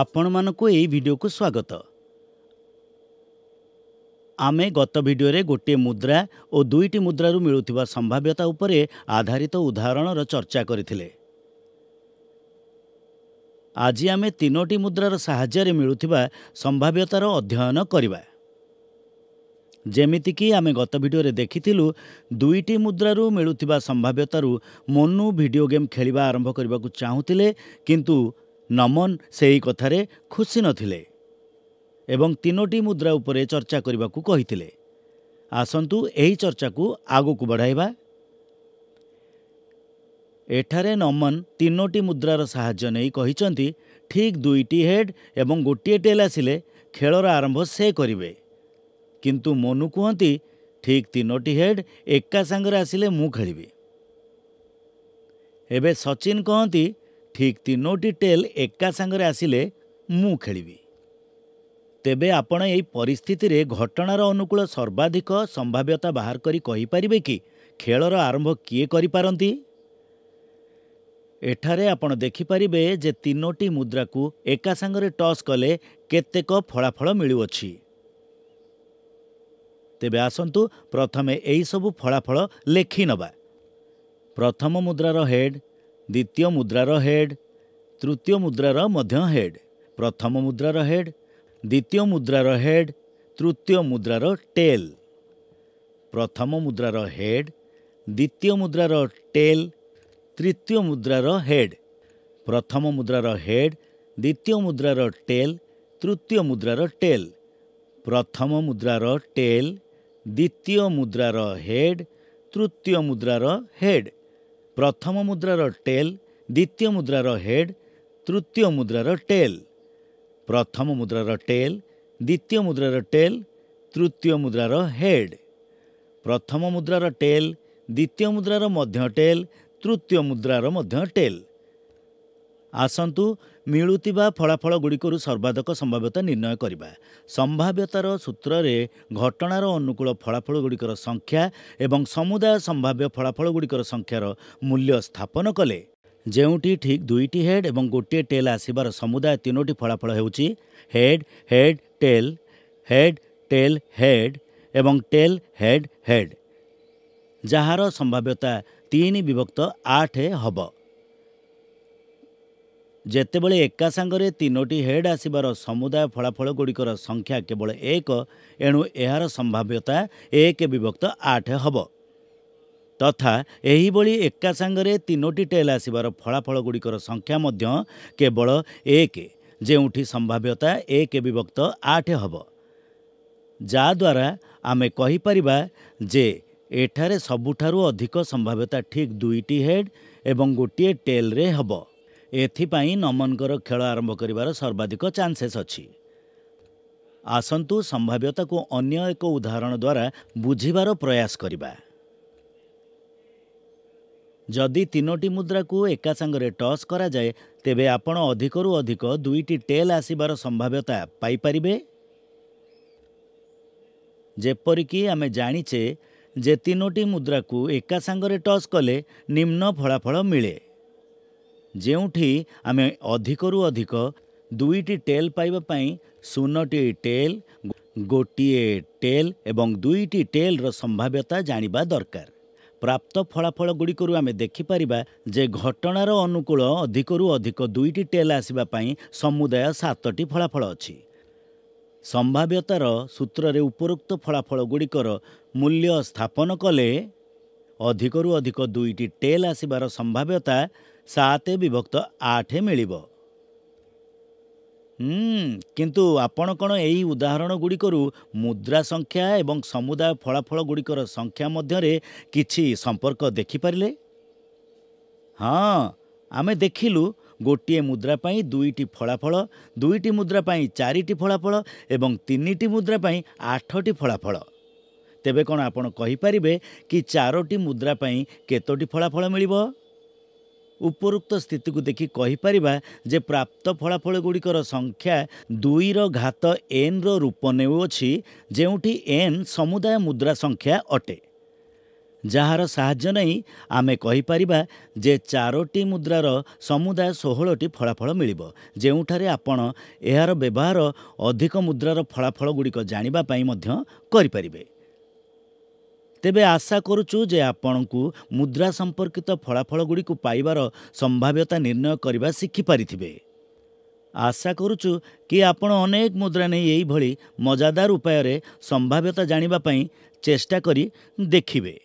ଆପଣମାନଙ୍କୁ ଏହି ଭିଡ଼ିଓକୁ ସ୍ୱାଗତ ଆମେ ଗତ ଭିଡ଼ିଓରେ ଗୋଟିଏ ମୁଦ୍ରା ଓ ଦୁଇଟି ମୁଦ୍ରାରୁ ମିଳୁଥିବା ସମ୍ଭାବ୍ୟତା ଉପରେ ଆଧାରିତ ଉଦାହରଣର ଚର୍ଚ୍ଚା କରିଥିଲେ ଆଜି ଆମେ ତିନୋଟି ମୁଦ୍ରାର ସାହାଯ୍ୟରେ ମିଳୁଥିବା ସମ୍ଭାବ୍ୟତାର ଅଧ୍ୟୟନ କରିବା ଯେମିତିକି ଆମେ ଗତ ଭିଡ଼ିଓରେ ଦେଖିଥିଲୁ ଦୁଇଟି ମୁଦ୍ରାରୁ ମିଳୁଥିବା ସମ୍ଭାବ୍ୟତାରୁ ମନୁ ଭିଡ଼ିଓ ଗେମ୍ ଖେଳିବା ଆରମ୍ଭ କରିବାକୁ ଚାହୁଁଥିଲେ କିନ୍ତୁ ନମନ ସେହି କଥାରେ ଖୁସି ନଥିଲେ ଏବଂ ତିନୋଟି ମୁଦ୍ରା ଉପରେ ଚର୍ଚ୍ଚା କରିବାକୁ କହିଥିଲେ ଆସନ୍ତୁ ଏହି ଚର୍ଚ୍ଚାକୁ ଆଗକୁ ବଢ଼ାଇବା ଏଠାରେ ନମନ ତିନୋଟି ମୁଦ୍ରାର ସାହାଯ୍ୟ ନେଇ କହିଛନ୍ତି ଠିକ୍ ଦୁଇଟି ହେଡ୍ ଏବଂ ଗୋଟିଏ ଟେଲ୍ ଆସିଲେ ଖେଳର ଆରମ୍ଭ ସେ କରିବେ କିନ୍ତୁ ମନୁ କୁହନ୍ତି ଠିକ୍ ତିନୋଟି ହେଡ୍ ଏକା ସାଙ୍ଗରେ ଆସିଲେ ମୁଁ ଖେଳିବି ଏବେ ସଚିନ କହନ୍ତି ଠିକ୍ ତିନୋଟି ଟେଲ୍ ଏକା ସାଙ୍ଗରେ ଆସିଲେ ମୁଁ ଖେଳିବି ତେବେ ଆପଣ ଏହି ପରିସ୍ଥିତିରେ ଘଟଣାର ଅନୁକୂଳ ସର୍ବାଧିକ ସମ୍ଭାବ୍ୟତା ବାହାର କରି କହିପାରିବେ କି ଖେଳର ଆରମ୍ଭ କିଏ କରିପାରନ୍ତି ଏଠାରେ ଆପଣ ଦେଖିପାରିବେ ଯେ ତିନୋଟି ମୁଦ୍ରାକୁ ଏକା ସାଙ୍ଗରେ ଟସ୍ କଲେ କେତେକ ଫଳାଫଳ ମିଳୁଅଛି ତେବେ ଆସନ୍ତୁ ପ୍ରଥମେ ଏହିସବୁ ଫଳାଫଳ ଲେଖିନେବା ପ୍ରଥମ ମୁଦ୍ରାର ହେଡ଼୍ ଦ୍ୱିତୀୟ ମୁଦ୍ରାର ହେଡ୍ ତୃତୀୟ ମୁଦ୍ରାର ମଧ୍ୟ ହେଡ୍ ପ୍ରଥମ ମୁଦ୍ରାର ହେଡ୍ ଦ୍ୱିତୀୟ ମୁଦ୍ରାର ହେଡ୍ ତୃତୀୟ ମୁଦ୍ରାର ଟେଲ୍ ପ୍ରଥମ ମୁଦ୍ରାର ହେଡ୍ ଦ୍ୱିତୀୟ ମୁଦ୍ରାର ଟେଲ୍ ତୃତୀୟ ମୁଦ୍ରାର ହେଡ୍ ପ୍ରଥମ ମୁଦ୍ରାର ହେଡ୍ ଦ୍ୱିତୀୟ ମୁଦ୍ରାର ଟେଲ୍ ତୃତୀୟ ମୁଦ୍ରାର ଟେଲ୍ ପ୍ରଥମ ମୁଦ୍ରାର ଟେଲ୍ ଦ୍ୱିତୀୟ ମୁଦ୍ରାର ହେଡ୍ ତୃତୀୟ ମୁଦ୍ରାର ହେଡ୍ ପ୍ରଥମ ମୁଦ୍ରାର ଟେଲ୍ ଦ୍ୱିତୀୟ ମୁଦ୍ରାର ହେଡ୍ ତୃତୀୟ ମୁଦ୍ରାର ଟେଲ୍ ପ୍ରଥମ ମୁଦ୍ରାର ଟେଲ୍ ଦ୍ୱିତୀୟ ମୁଦ୍ରାର ଟେଲ୍ ତୃତୀୟ ମୁଦ୍ରାର ହେଡ୍ ପ୍ରଥମ ମୁଦ୍ରାର ଟେଲ୍ ଦ୍ୱିତୀୟ ମୁଦ୍ରାର ମଧ୍ୟ ଟେଲ୍ ତୃତୀୟ ମୁଦ୍ରାର ମଧ୍ୟ ଟେଲ୍ ଆସନ୍ତୁ ମିଳୁଥିବା ଫଳାଫଳ ଗୁଡ଼ିକରୁ ସର୍ବାଧକ ସମ୍ଭାବ୍ୟତା ନିର୍ଣ୍ଣୟ କରିବା ସମ୍ଭାବ୍ୟତାର ସୂତ୍ରରେ ଘଟଣାର ଅନୁକୂଳ ଫଳାଫଳଗୁଡ଼ିକର ସଂଖ୍ୟା ଏବଂ ସମୁଦାୟ ସମ୍ଭାବ୍ୟ ଫଳାଫଳ ଗୁଡ଼ିକର ସଂଖ୍ୟାର ମୂଲ୍ୟ ସ୍ଥାପନ କଲେ ଯେଉଁଠି ଠିକ୍ ଦୁଇଟି ହେଡ଼୍ ଏବଂ ଗୋଟିଏ ଟେଲ୍ ଆସିବାର ସମୁଦାୟ ତିନୋଟି ଫଳାଫଳ ହେଉଛି head head tail head tail head ଏବଂ ଟେଲ୍ ହେଡ଼୍ ହେଡ଼୍ ଯାହାର ସମ୍ଭାବ୍ୟତା ତିନି ବିଭକ୍ତ ଆଠ ହେବ ଯେତେବେଳେ ଏକା ସାଙ୍ଗରେ ତିନୋଟି ହେଡ୍ ଆସିବାର ସମୁଦାୟ ଫଳାଫଳ ଗୁଡ଼ିକର ସଂଖ୍ୟା କେବଳ ଏକ ଏଣୁ ଏହାର ସମ୍ଭାବ୍ୟତା ଏକ ବିଭକ୍ତ ଆଠ ହେବ ତଥା ଏହିଭଳି ଏକା ସାଙ୍ଗରେ ତିନୋଟି ଟେଲ୍ ଆସିବାର ଫଳାଫଳ ଗୁଡ଼ିକର ସଂଖ୍ୟା ମଧ୍ୟ କେବଳ ଏକ ଯେଉଁଠି ସମ୍ଭାବ୍ୟତା ଏକ ବିଭକ୍ତ ଆଠ ହେବ ଯାହାଦ୍ୱାରା ଆମେ କହିପାରିବା ଯେ ଏଠାରେ ସବୁଠାରୁ ଅଧିକ ସମ୍ଭାବ୍ୟତା ଠିକ୍ ଦୁଇଟି ହେଡ୍ ଏବଂ ଗୋଟିଏ ଟେଲ୍ରେ ହେବ ଏଥିପାଇଁ ନମନଙ୍କର ଖେଳ ଆରମ୍ଭ କରିବାର ସର୍ବାଧିକ ଚାନ୍ସେସ୍ ଅଛି ଆସନ୍ତୁ ସମ୍ଭାବ୍ୟତାକୁ ଅନ୍ୟ ଏକ ଉଦାହରଣ ଦ୍ୱାରା ବୁଝିବାର ପ୍ରୟାସ କରିବା ଯଦି ତିନୋଟି ମୁଦ୍ରାକୁ ଏକା ସାଙ୍ଗରେ ଟସ୍ କରାଯାଏ ତେବେ ଆପଣ ଅଧିକରୁ ଅଧିକ ଦୁଇଟି ଟେଲ୍ ଆସିବାର ସମ୍ଭାବ୍ୟତା ପାଇପାରିବେ ଯେପରିକି ଆମେ ଜାଣିଛେ ଯେ ତିନୋଟି ମୁଦ୍ରାକୁ ଏକା ସାଙ୍ଗରେ ଟସ୍ କଲେ ନିମ୍ନ ଫଳାଫଳ ମିଳେ ଯେଉଁଠି ଆମେ ଅଧିକରୁ ଅଧିକ ଦୁଇଟି ଟେଲ୍ ପାଇବା ପାଇଁ ଶୂନଟି ଟେଲ୍ ଗୋଟିଏ ଟେଲ୍ ଏବଂ ଦୁଇଟି ଟେଲ୍ର ସମ୍ଭାବ୍ୟତା ଜାଣିବା ଦରକାର ପ୍ରାପ୍ତ ଫଳାଫଳ ଗୁଡ଼ିକରୁ ଆମେ ଦେଖିପାରିବା ଯେ ଘଟଣାର ଅନୁକୂଳ ଅଧିକରୁ ଅଧିକ ଦୁଇଟି ଟେଲ୍ ଆସିବା ପାଇଁ ସମୁଦାୟ ସାତଟି ଫଳାଫଳ ଅଛି ସମ୍ଭାବ୍ୟତାର ସୂତ୍ରରେ ଉପରୋକ୍ତ ଫଳାଫଳ ଗୁଡ଼ିକର ମୂଲ୍ୟ ସ୍ଥାପନ କଲେ ଅଧିକରୁ ଅଧିକ ଦୁଇଟି ଟେଲ୍ ଆସିବାର ସମ୍ଭାବ୍ୟତା ସାତ ବିଭକ୍ତ ଆଠ ମିଳିବ କିନ୍ତୁ ଆପଣ କ'ଣ ଏହି ଉଦାହରଣ ଗୁଡ଼ିକରୁ ମୁଦ୍ରା ସଂଖ୍ୟା ଏବଂ ସମୁଦାୟ ଫଳାଫଳ ଗୁଡ଼ିକର ସଂଖ୍ୟା ମଧ୍ୟରେ କିଛି ସମ୍ପର୍କ ଦେଖିପାରିଲେ ହଁ ଆମେ ଦେଖିଲୁ ଗୋଟିଏ ମୁଦ୍ରା ପାଇଁ ଦୁଇଟି ଫଳାଫଳ ଦୁଇଟି ମୁଦ୍ରା ପାଇଁ ଚାରିଟି ଫଳାଫଳ ଏବଂ ତିନିଟି ମୁଦ୍ରା ପାଇଁ ଆଠଟି ଫଳାଫଳ ତେବେ କ'ଣ ଆପଣ କହିପାରିବେ କି ଚାରୋଟି ମୁଦ୍ରା ପାଇଁ କେତୋଟି ଫଳାଫଳ ମିଳିବ ଉପରୋକ୍ତ ସ୍ଥିତିକୁ ଦେଖି କହିପାରିବା ଯେ ପ୍ରାପ୍ତ ଫଳାଫଳଗୁଡ଼ିକର ସଂଖ୍ୟା ଦୁଇର ଘାତ ଏନ୍ର ରୂପ ନେଉଅଛି ଯେଉଁଠି ଏନ୍ ସମୁଦାୟ ମୁଦ୍ରା ସଂଖ୍ୟା ଅଟେ ଯାହାର ସାହାଯ୍ୟ ନେଇ ଆମେ କହିପାରିବା ଯେ ଚାରୋଟି ମୁଦ୍ରାର ସମୁଦାୟ ଷୋହଳଟି ଫଳାଫଳ ମିଳିବ ଯେଉଁଠାରେ ଆପଣ ଏହାର ବ୍ୟବହାର ଅଧିକ ମୁଦ୍ରାର ଫଳାଫଳଗୁଡ଼ିକ ଜାଣିବା ପାଇଁ ମଧ୍ୟ କରିପାରିବେ ତେବେ ଆଶା କରୁଛୁ ଯେ ଆପଣଙ୍କୁ ମୁଦ୍ରା ସମ୍ପର୍କିତ ଫଳାଫଳଗୁଡ଼ିକୁ ପାଇବାର ସମ୍ଭାବ୍ୟତା ନିର୍ଣ୍ଣୟ କରିବା ଶିଖିପାରିଥିବେ ଆଶା କରୁଛୁ କି ଆପଣ ଅନେକ ମୁଦ୍ରା ନେଇ ଏହିଭଳି ମଜାଦାର ଉପାୟରେ ସମ୍ଭାବ୍ୟତା ଜାଣିବା ପାଇଁ ଚେଷ୍ଟା କରି ଦେଖିବେ